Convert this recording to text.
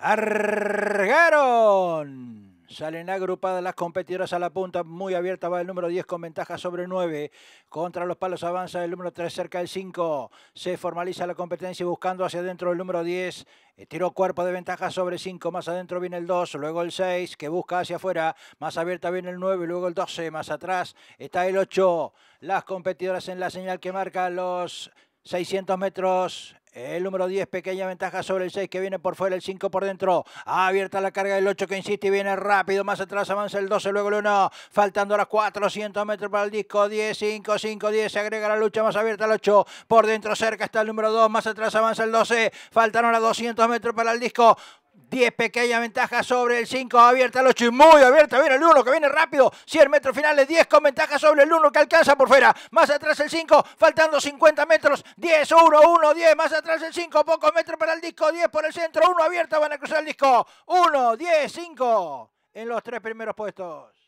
¡Argaron! Salen agrupadas las competidoras a la punta, muy abierta va el número 10 con ventaja sobre 9. Contra los palos avanza el número 3 cerca del 5. Se formaliza la competencia buscando hacia adentro el número 10. Eh, Tiro cuerpo de ventaja sobre 5, más adentro viene el 2, luego el 6 que busca hacia afuera, más abierta viene el 9, luego el 12, más atrás está el 8. Las competidoras en la señal que marca los 600 metros el número 10, pequeña ventaja sobre el 6 que viene por fuera, el 5 por dentro. Abierta la carga del 8 que insiste y viene rápido. Más atrás avanza el 12, luego el 1. Faltando ahora las 400 metros para el disco. 10, 5, 5, 10. Se agrega la lucha más abierta el 8. Por dentro cerca está el número 2. Más atrás avanza el 12. Faltaron ahora 200 metros para el disco. 10 pequeñas ventajas sobre el 5, abierta el 8 y muy abierta, viene el 1 que viene rápido, 100 metros finales, 10 con ventaja sobre el 1 que alcanza por fuera, más atrás el 5, faltando 50 metros, 10, 1, 1, 10, más atrás el 5, pocos metros para el disco, 10 por el centro, 1 abierta, van a cruzar el disco, 1, 10, 5 en los tres primeros puestos.